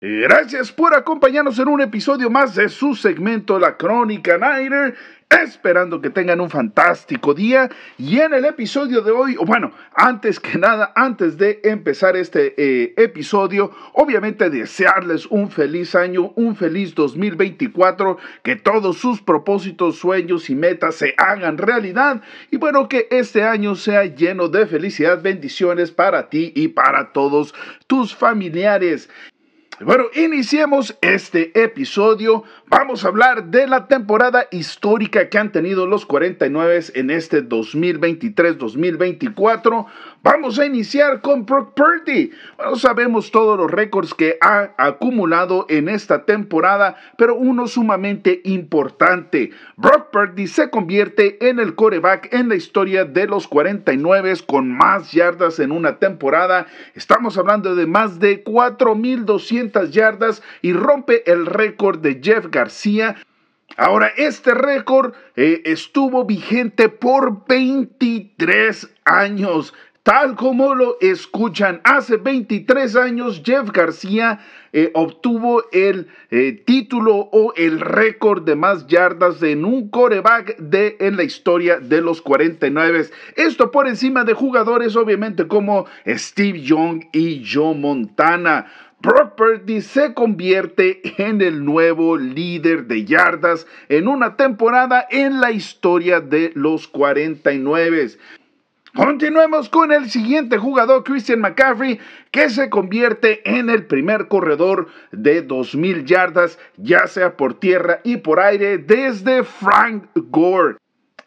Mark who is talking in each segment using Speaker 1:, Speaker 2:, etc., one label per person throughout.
Speaker 1: gracias por acompañarnos en un episodio más de su segmento La Crónica Niner. Esperando que tengan un fantástico día. Y en el episodio de hoy, o bueno, antes que nada, antes de empezar este eh, episodio, obviamente desearles un feliz año, un feliz 2024, que todos sus propósitos, sueños y metas se hagan realidad. Y bueno, que este año sea lleno de felicidad, bendiciones para ti y para todos tus familiares. Bueno, iniciemos este episodio. Vamos a hablar de la temporada histórica que han tenido los 49 en este 2023-2024. Vamos a iniciar con Brock Purdy. Bueno, sabemos todos los récords que ha acumulado en esta temporada, pero uno sumamente importante. Brock Purdy se convierte en el coreback en la historia de los 49 con más yardas en una temporada. Estamos hablando de más de 4.200 yardas y rompe el récord de Jeff García. Ahora, este récord eh, estuvo vigente por 23 años. Tal como lo escuchan, hace 23 años Jeff García eh, obtuvo el eh, título o el récord de más yardas en un coreback de, en la historia de los 49. Esto por encima de jugadores obviamente como Steve Young y Joe Montana. Property se convierte en el nuevo líder de yardas en una temporada en la historia de los 49. Continuemos con el siguiente jugador, Christian McCaffrey, que se convierte en el primer corredor de 2.000 yardas, ya sea por tierra y por aire, desde Frank Gore.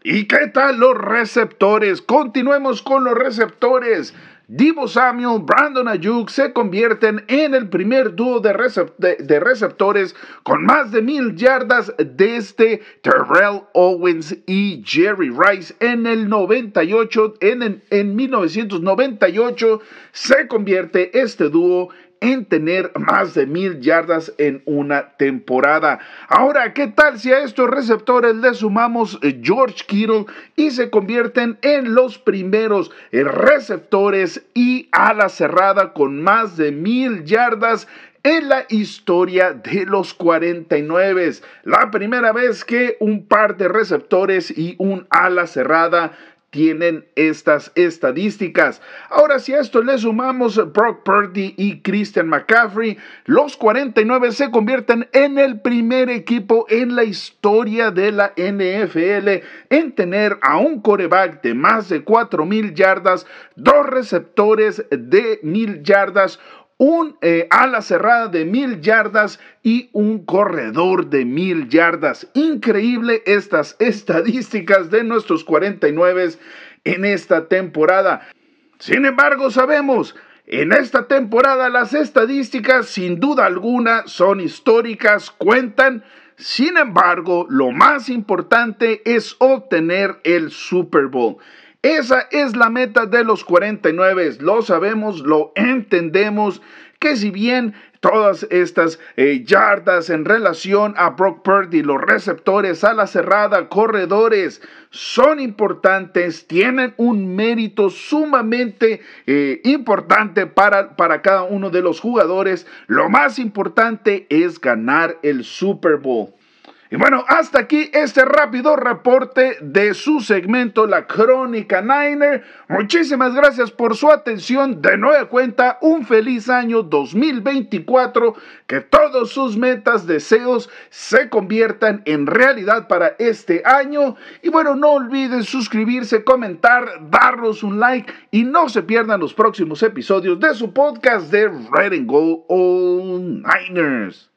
Speaker 1: ¿Y qué tal los receptores? Continuemos con los receptores. Divo Samuel, Brandon Ayuk se convierten en el primer dúo de, receptores con más de mil yardas desde Terrell Owens y Jerry Rice en el 98. en, en 1998 se convierte este dúo en tener más de mil yardas en una temporada. Ahora, ¿qué tal si a estos receptores le sumamos eh, George Kittle y se convierten en los primeros eh, receptores y ala cerrada con más de mil yardas en la historia de los 49. La primera vez que un par de receptores y un ala cerrada tienen estas estadísticas. Ahora si a esto le sumamos Brock Purdy y Christian McCaffrey, los 49 se convierten en el primer equipo en la historia de la NFL en tener a un coreback de más de 4.000 yardas, dos receptores de 1.000 yardas, un eh, ala cerrada de mil yardas y un corredor de mil yardas. Increíble estas estadísticas de nuestros 49 en esta temporada. Sin embargo, sabemos en esta temporada las estadísticas sin duda alguna son históricas, cuentan. Sin embargo, lo más importante es obtener el Super Bowl. Esa es la meta de los 49. Lo sabemos, lo entendemos, que si bien todas estas eh, yardas en relación a Brock Purdy, los receptores, a la cerrada, corredores, son importantes, tienen un mérito sumamente eh, importante para, para cada uno de los jugadores. Lo más importante es ganar el Super Bowl. Y bueno, hasta aquí este rápido reporte de su segmento La Crónica Niner. Muchísimas gracias por su atención. De nueva cuenta, un feliz año 2024. Que todos sus metas, deseos se conviertan en realidad para este año. Y bueno, no olviden suscribirse, comentar, darnos un like y no se pierdan los próximos episodios de su podcast de Red and Go Niners.